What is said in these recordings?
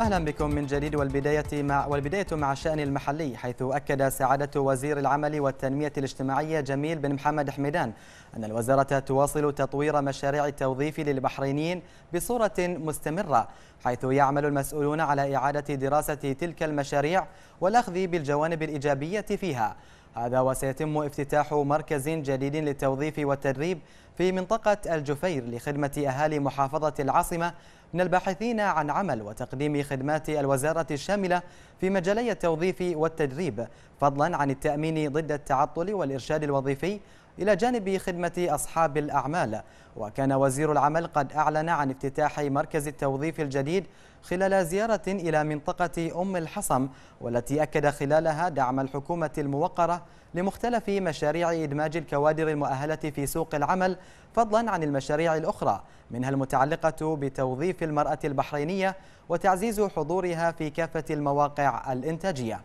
أهلا بكم من جديد والبداية مع والبداية مع الشأن المحلي حيث أكد سعادة وزير العمل والتنمية الاجتماعية جميل بن محمد حميدان أن الوزارة تواصل تطوير مشاريع التوظيف للبحرينيين بصورة مستمرة حيث يعمل المسؤولون على إعادة دراسة تلك المشاريع والأخذ بالجوانب الإيجابية فيها هذا وسيتم افتتاح مركز جديد للتوظيف والتدريب في منطقة الجفير لخدمة أهالي محافظة العاصمة من الباحثين عن عمل وتقديم خدمات الوزارة الشاملة في مجالي التوظيف والتدريب فضلا عن التأمين ضد التعطل والإرشاد الوظيفي إلى جانب خدمة أصحاب الأعمال وكان وزير العمل قد أعلن عن افتتاح مركز التوظيف الجديد خلال زيارة إلى منطقة أم الحصم والتي أكد خلالها دعم الحكومة الموقرة لمختلف مشاريع إدماج الكوادر المؤهلة في سوق العمل فضلا عن المشاريع الأخرى منها المتعلقة بتوظيف المرأة البحرينية وتعزيز حضورها في كافة المواقع الإنتاجية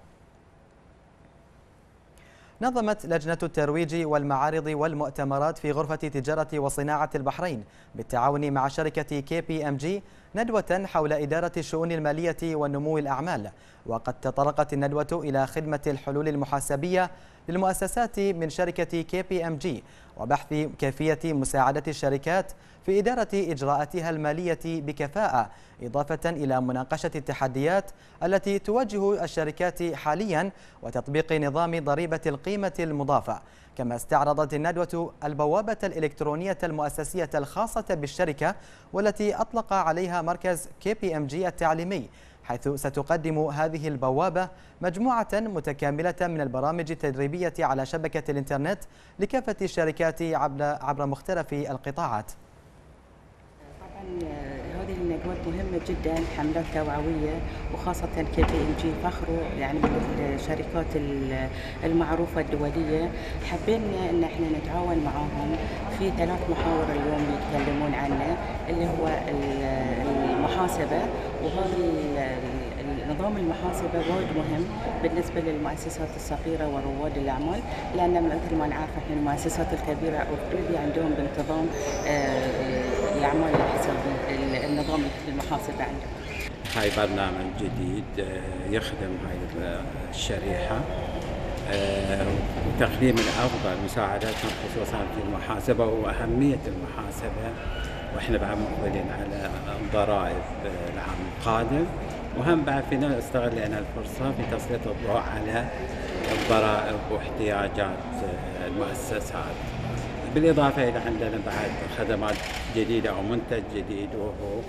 نظمت لجنة الترويج والمعارض والمؤتمرات في غرفة تجارة وصناعة البحرين بالتعاون مع شركة كي بي ام جي ندوة حول إدارة الشؤون المالية ونمو الأعمال وقد تطرقت الندوة إلى خدمة الحلول المحاسبية للمؤسسات من شركة كي بي ام جي وبحث كيفية مساعدة الشركات في إدارة إجراءاتها المالية بكفاءة إضافة إلى مناقشة التحديات التي تواجه الشركات حاليا وتطبيق نظام ضريبة القيمة المضافة كما استعرضت الندوة البوابة الإلكترونية المؤسسية الخاصة بالشركة والتي أطلق عليها مركز كي بي ام جي التعليمي حيث ستقدم هذه البوابة مجموعة متكاملة من البرامج التدريبية على شبكة الإنترنت لكافة الشركات عبر مختلف القطاعات الأول مهمة جدا حملات توعوية وخاصة كي بي ام جي فخره يعني من الشركات المعروفة الدولية حبينا إن احنا نتعاون معاهم في ثلاث محاور اليوم يتكلمون عنه اللي هو المحاسبة وهذا نظام المحاسبه وايد مهم بالنسبه للمؤسسات الصغيره ورواد الاعمال لان مثل ما نعرف احنا المؤسسات الكبيره اوريدي عندهم بانتظام آه، الاعمال الحسابيه منظمه المحافظ عندك. هاي برنامج جديد آه، يخدم هاي الشريحه وتقديم آه، الافضل مساعدتهم خصوصا في المحاسبه واهميه المحاسبه واحنا بعد مقبلين على الضرائب آه، العام القادم وهم بعد فينا استغلينا الفرصه في تسليط الضوء على الضرائب واحتياجات المؤسسات. بالإضافة إلى عندنا بعد خدمات جديدة أو منتج جديد وهو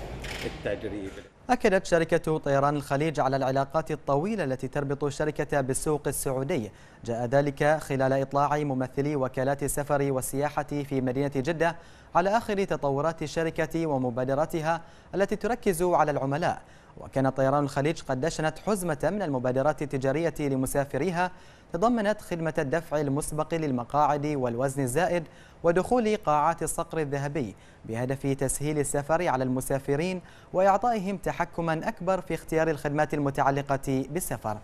التدريب أكدت شركة طيران الخليج على العلاقات الطويلة التي تربط الشركة بالسوق السعودي جاء ذلك خلال إطلاع ممثلي وكالات السفر والسياحة في مدينة جدة على آخر تطورات الشركة ومبادراتها التي تركز على العملاء وكان طيران الخليج قد دشنت حزمة من المبادرات التجارية لمسافريها تضمنت خدمة الدفع المسبق للمقاعد والوزن الزائد ودخول قاعات الصقر الذهبي بهدف تسهيل السفر على المسافرين وإعطائهم تحكما أكبر في اختيار الخدمات المتعلقة بالسفر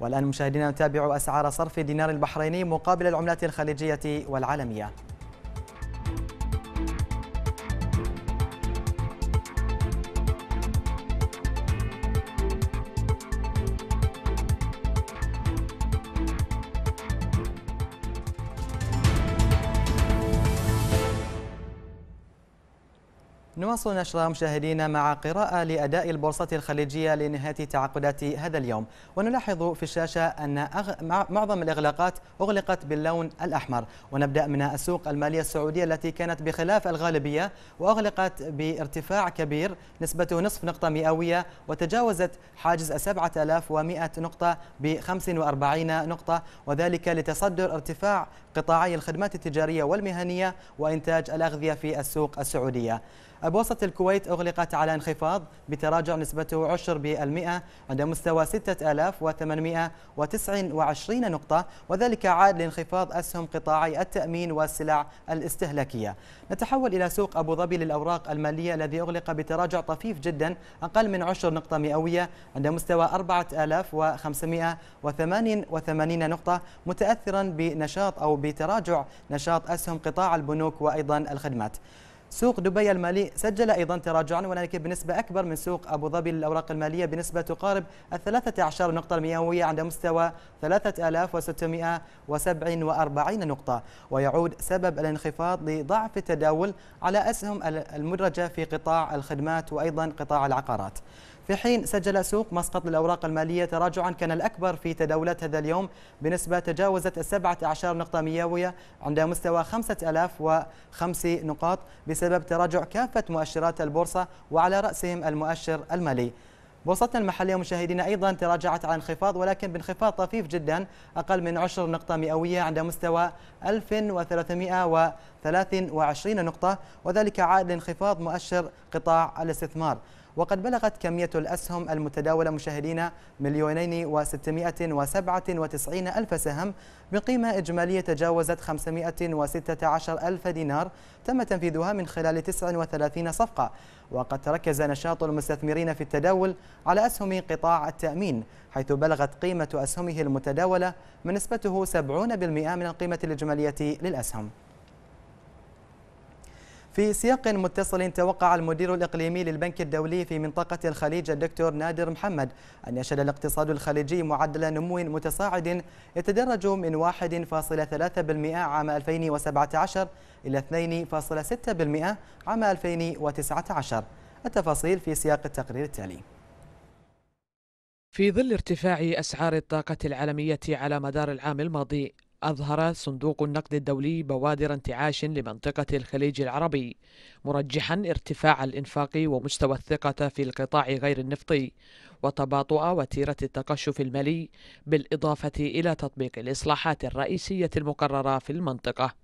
والآن مشاهدينا نتابع أسعار صرف الدينار البحريني مقابل العملات الخليجية والعالمية نواصل نشر مشاهدينا مع قراءة لأداء البورصة الخليجية لنهاية تعاقدات هذا اليوم ونلاحظ في الشاشة أن أغ... معظم الإغلاقات أغلقت باللون الأحمر ونبدأ من السوق المالية السعودية التي كانت بخلاف الغالبية وأغلقت بارتفاع كبير نسبته نصف نقطة مئوية وتجاوزت حاجز 7100 نقطة ب 45 نقطة وذلك لتصدر ارتفاع قطاعي الخدمات التجارية والمهنية وإنتاج الأغذية في السوق السعودية البورصة الكويت أغلقت على انخفاض بتراجع نسبته عشر بالمئة عند مستوى 6829 نقطة وذلك عاد لانخفاض أسهم قطاعي التأمين والسلع الاستهلاكية نتحول إلى سوق أبو ظبي للأوراق المالية الذي أغلق بتراجع طفيف جدا أقل من عشر نقطة مئوية عند مستوى 4588 نقطة متأثرا بنشاط أو بتراجع نشاط أسهم قطاع البنوك وأيضا الخدمات سوق دبي المالي سجل أيضا تراجعا ولكن بنسبة أكبر من سوق أبو ظبي للأوراق المالية بنسبة تقارب ال 13 نقطة المئوية عند مستوى 3647 نقطة ويعود سبب الانخفاض لضعف التداول على أسهم المدرجة في قطاع الخدمات وأيضا قطاع العقارات في حين سجل سوق مسقط للأوراق المالية تراجعا كان الأكبر في تداولات هذا اليوم بنسبة تجاوزت السبعة نقطة مئوية عند مستوى 5005 نقاط بسبب تراجع كافة مؤشرات البورصة وعلى رأسهم المؤشر المالي بورصتنا المحلية مشاهدينا أيضا تراجعت عن انخفاض ولكن بانخفاض طفيف جدا أقل من 10 نقطة مئوية عند مستوى 1323 نقطة وذلك عائد لانخفاض مؤشر قطاع الاستثمار وقد بلغت كمية الأسهم المتداولة مشاهدين مليونين وستمائة وسبعة وتسعين ألف سهم بقيمة إجمالية تجاوزت عشر ألف دينار تم تنفيذها من خلال 39 صفقة وقد تركز نشاط المستثمرين في التداول على أسهم قطاع التأمين حيث بلغت قيمة أسهمه المتداولة من نسبته 70% من القيمة الإجمالية للأسهم في سياق متصل توقع المدير الإقليمي للبنك الدولي في منطقة الخليج الدكتور نادر محمد أن يشهد الاقتصاد الخليجي معدل نمو متصاعد يتدرج من 1.3% عام 2017 إلى 2.6% عام 2019 التفاصيل في سياق التقرير التالي في ظل ارتفاع أسعار الطاقة العالمية على مدار العام الماضي أظهر صندوق النقد الدولي بوادر انتعاش لمنطقة الخليج العربي مرجحا ارتفاع الإنفاق ومستوى الثقة في القطاع غير النفطي وتباطؤ وتيرة التقشف المالي بالإضافة إلى تطبيق الإصلاحات الرئيسية المقررة في المنطقة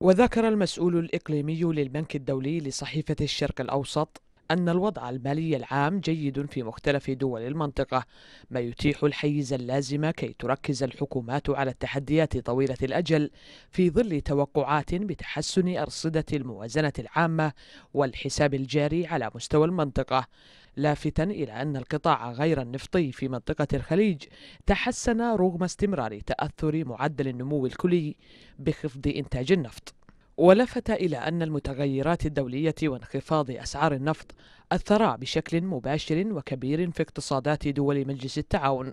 وذكر المسؤول الإقليمي للبنك الدولي لصحيفة الشرق الأوسط أن الوضع المالي العام جيد في مختلف دول المنطقة ما يتيح الحيز اللازم كي تركز الحكومات على التحديات طويلة الأجل في ظل توقعات بتحسن أرصدة الموازنة العامة والحساب الجاري على مستوى المنطقة لافتا إلى أن القطاع غير النفطي في منطقة الخليج تحسن رغم استمرار تأثر معدل النمو الكلي بخفض إنتاج النفط ولفت إلى أن المتغيرات الدولية وانخفاض أسعار النفط أثرا بشكل مباشر وكبير في اقتصادات دول مجلس التعاون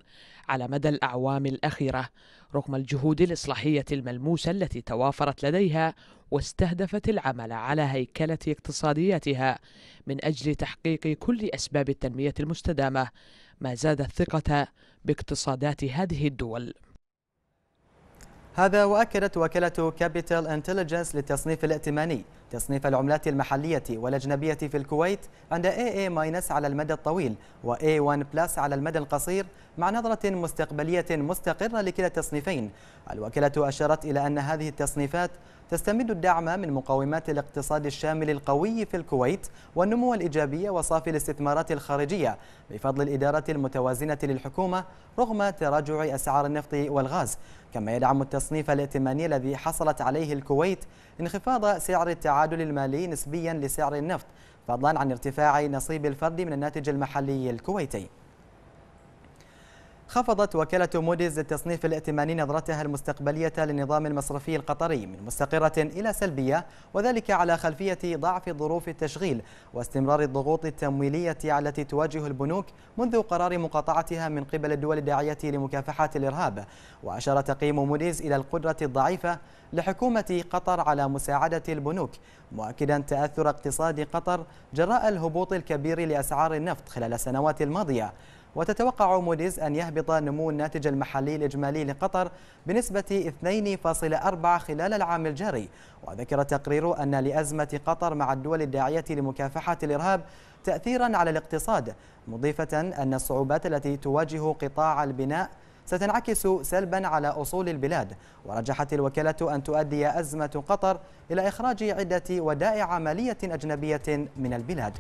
على مدى الأعوام الأخيرة رغم الجهود الإصلاحية الملموسة التي توافرت لديها واستهدفت العمل على هيكلة اقتصادياتها من أجل تحقيق كل أسباب التنمية المستدامة ما زاد الثقة باقتصادات هذه الدول هذا وأكدت وكالة كابيتال انتليجنس للتصنيف الائتماني تصنيف العملات المحلية والأجنبية في الكويت عند AA- على المدى الطويل و A1+ على المدى القصير مع نظرة مستقبلية مستقرة لكلا التصنيفين الوكالة أشارت إلى أن هذه التصنيفات تستمد الدعم من مقومات الاقتصاد الشامل القوي في الكويت والنمو الإيجابي وصافي الاستثمارات الخارجية بفضل الإدارة المتوازنة للحكومة رغم تراجع أسعار النفط والغاز كما يدعم التصنيف الائتماني الذي حصلت عليه الكويت انخفاض سعر التعامل التعادل المالي نسبيا لسعر النفط فضلا عن ارتفاع نصيب الفرد من الناتج المحلي الكويتي خفضت وكالة موديز للتصنيف الائتماني نظرتها المستقبلية للنظام المصرفي القطري من مستقرة إلى سلبية وذلك على خلفية ضعف ظروف التشغيل واستمرار الضغوط التمويلية التي تواجه البنوك منذ قرار مقاطعتها من قبل الدول الداعية لمكافحة الإرهاب وأشار تقييم موديز إلى القدرة الضعيفة لحكومة قطر على مساعدة البنوك مؤكدا تأثر اقتصاد قطر جراء الهبوط الكبير لأسعار النفط خلال السنوات الماضية وتتوقع موديز أن يهبط نمو الناتج المحلي الإجمالي لقطر بنسبة 2.4 خلال العام الجاري وذكر التقرير أن لأزمة قطر مع الدول الداعية لمكافحة الإرهاب تأثيرا على الاقتصاد مضيفة أن الصعوبات التي تواجه قطاع البناء ستنعكس سلبا على أصول البلاد ورجحت الوكالة أن تؤدي أزمة قطر إلى إخراج عدة ودائع مالية أجنبية من البلاد